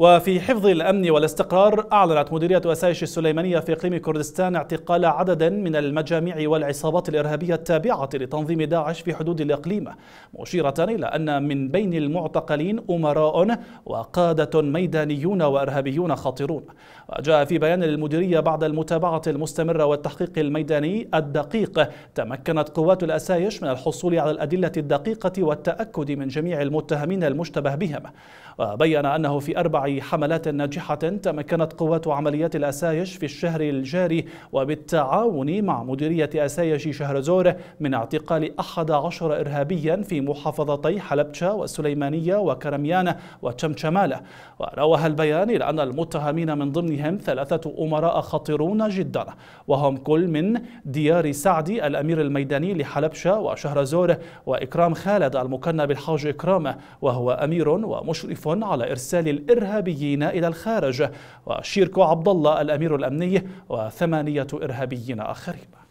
وفي حفظ الأمن والاستقرار أعلنت مديرية أسايش السليمانية في إقليم كردستان اعتقال عدد من المجاميع والعصابات الإرهابية التابعة لتنظيم داعش في حدود الإقليم مشيرة إلى أن من بين المعتقلين أمراء وقادة ميدانيون وإرهابيون خطرون وجاء في بيان للمديرية بعد المتابعة المستمرة والتحقيق الميداني الدقيق تمكنت قوات الأسايش من الحصول على الأدلة الدقيقة والتأكد من جميع المتهمين المشتبه بهم وبين أنه في أربع حملات ناجحة تمكنت قوات عمليات الأسايش في الشهر الجاري وبالتعاون مع مديرية أسايش شهرزور من اعتقال 11 إرهابيا في محافظتي حلبشة والسليمانية وكرميان وشمشمالة وروها البيان إلى أن المتهمين من ضمنهم ثلاثة أمراء خطيرون جدا وهم كل من ديار سعدي الأمير الميداني لحلبشة وشهرزور وإكرام خالد المكنى بالحاج إكرامة وهو أمير ومشرف على إرسال الإرهاب إرهابيين إلى الخارج وشيركو عبد الله الأمير الأمني وثمانية إرهابيين آخرين